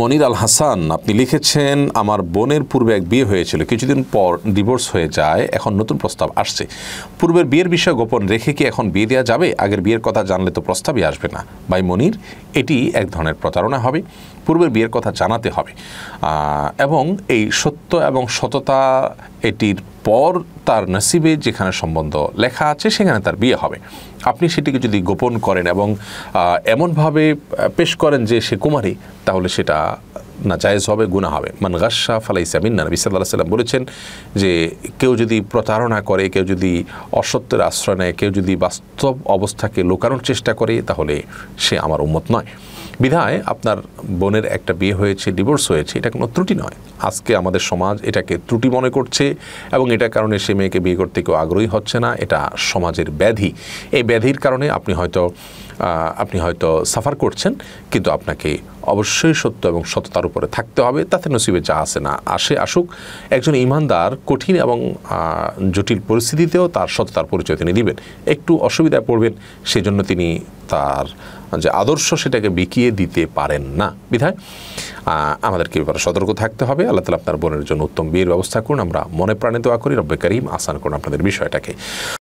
মনির আল হাসান আপনি লিখেছেন আমার বোনের পূর্বে এক বিয়ে হয়েছিল কিছুদিন পর ডিভোর্স হয়ে যায় এখন নতুন প্রস্তাব আসছে পূর্বের বিয়ের বিষয় গোপন রেখে কি এখন বিয়ে দেওয়া যাবে আগের বিয়ের কথা জানলে তো প্রস্তাবই আসবে না বাই মনির এটি এক ধরনের প্রতারণা হবে পূর্বের বিয়ের কথা জানাতে হবে এবং এই সত্য এবং সততা এটির পর তার নসিবে যেখানে সম্বন্ধ লেখা আছে সেখানে তার বিয়ে হবে আপনি সেটিকে যদি গোপন করেন এবং এমনভাবে পেশ করেন যে সে কুমারী তাহলে সেটা না জায়েজ হবে গুণা হবে মান গাসা ফালাই সামিন্না নবী সাল্লাহ সাল্লাম বলেছেন যে কেউ যদি প্রতারণা করে কেউ যদি অসত্যের আশ্রয় নেয় কেউ যদি বাস্তব অবস্থাকে লোকানোর চেষ্টা করে তাহলে সে আমার উন্মত নয় বিধায় আপনার বোনের একটা বিয়ে হয়েছে ডিভোর্স হয়েছে এটা কোনো ত্রুটি নয় আজকে আমাদের সমাজ এটাকে ত্রুটি মনে করছে এবং এটার কারণে সে মেয়েকে বিয়ে করতে কেউ আগ্রহী হচ্ছে না এটা সমাজের ব্যাধি এই ব্যাধির কারণে আপনি হয়তো আপনি হয়তো সাফার করছেন কিন্তু আপনাকে অবশ্যই সত্য এবং সততার উপরে থাকতে হবে তাতে নসিবে যা আসে না আসে আসুক একজন ইমানদার কঠিন এবং জটিল পরিস্থিতিতেও তার সততার পরিচয় তিনি দিবেন একটু অসুবিধায় পড়বেন সেজন্য তিনি তার যে আদর্শ সেটাকে বিকিয়ে দিতে পারেন না বিধায় আমাদেরকে এবার সতর্ক থাকতে হবে আল্লাহ তালা আপনার বোনের জন্য উত্তম বিয়ের ব্যবস্থা করুন আমরা মনে প্রাণে দোয়া করি রব্বে করিম আসান করুন আপনাদের বিষয়টাকে